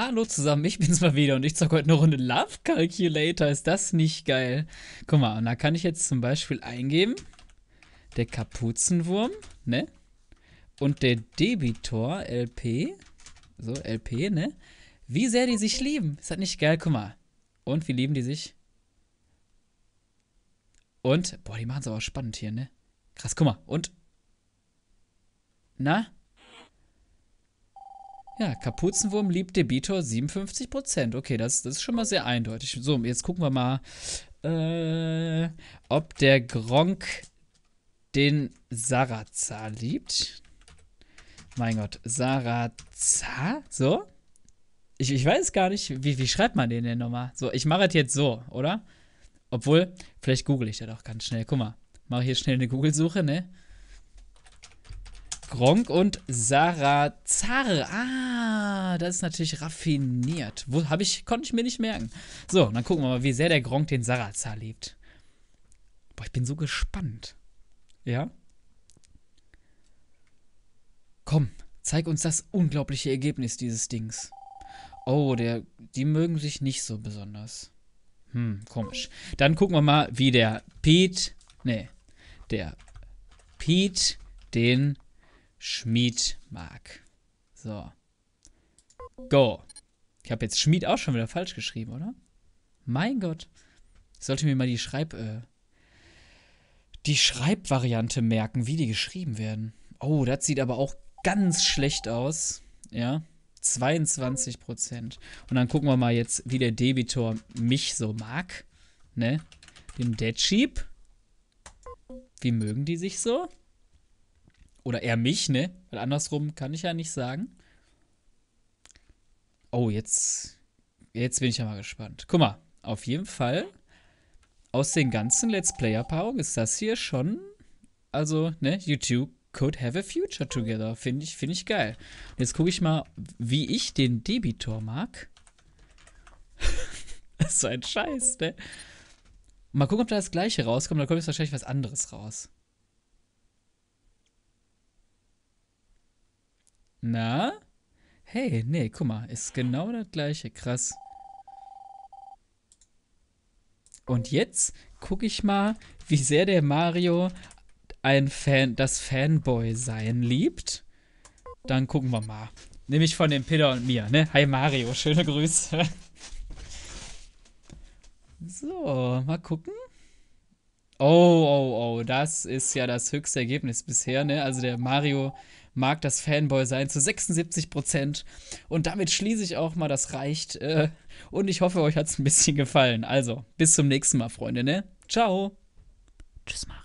Hallo zusammen, ich bin's mal wieder und ich zocke heute eine Runde Love Calculator. Ist das nicht geil? Guck mal, und da kann ich jetzt zum Beispiel eingeben, der Kapuzenwurm, ne? Und der Debitor LP, so LP, ne? Wie sehr die sich lieben. Ist das nicht geil? Guck mal. Und wie lieben die sich? Und, boah, die machen es aber spannend hier, ne? Krass, guck mal. Und, na? Ja, Kapuzenwurm liebt Debitor 57%. Okay, das, das ist schon mal sehr eindeutig. So, jetzt gucken wir mal, äh, ob der Gronk den Saraza liebt. Mein Gott, Saraza? So? Ich, ich weiß gar nicht, wie, wie schreibt man den denn nochmal? So, ich mache das jetzt so, oder? Obwohl, vielleicht google ich das auch ganz schnell. Guck mal, mache hier schnell eine Google-Suche, ne? Gronk und Sarazar. Ah, das ist natürlich raffiniert. Wo, hab ich, konnte ich mir nicht merken. So, dann gucken wir mal, wie sehr der Gronk den Sarazar liebt. Boah, ich bin so gespannt. Ja? Komm, zeig uns das unglaubliche Ergebnis dieses Dings. Oh, der, die mögen sich nicht so besonders. Hm, komisch. Dann gucken wir mal, wie der Pete, nee, der Pete den Schmied mag. So. Go. Ich habe jetzt Schmied auch schon wieder falsch geschrieben, oder? Mein Gott. Ich sollte mir mal die Schreib... Äh, die Schreibvariante merken, wie die geschrieben werden. Oh, das sieht aber auch ganz schlecht aus. Ja, 22 Und dann gucken wir mal jetzt, wie der Debitor mich so mag. Ne? Dem Dead Sheep. Wie mögen die sich so? Oder er mich, ne? Weil andersrum kann ich ja nicht sagen. Oh, jetzt, jetzt bin ich ja mal gespannt. Guck mal, auf jeden Fall, aus den ganzen Let's Player-Paarungen ist das hier schon, also, ne, YouTube could have a future together. Finde ich, find ich geil. Jetzt gucke ich mal, wie ich den Debitor mag. das ist so ein Scheiß, ne? Mal gucken, ob da das gleiche rauskommt, Da kommt jetzt wahrscheinlich was anderes raus. Na? Hey, nee, guck mal, ist genau das gleiche. Krass. Und jetzt gucke ich mal, wie sehr der Mario ein Fan, das Fanboy-Sein liebt. Dann gucken wir mal. Nämlich von dem Peter und mir, ne? Hi Mario, schöne Grüße. so, mal gucken. Oh, oh, das ist ja das höchste Ergebnis bisher, ne? Also der Mario mag das Fanboy sein zu 76 Prozent. Und damit schließe ich auch mal, das reicht. Äh, und ich hoffe, euch hat es ein bisschen gefallen. Also, bis zum nächsten Mal, Freunde, ne? Ciao. Tschüss, Mario.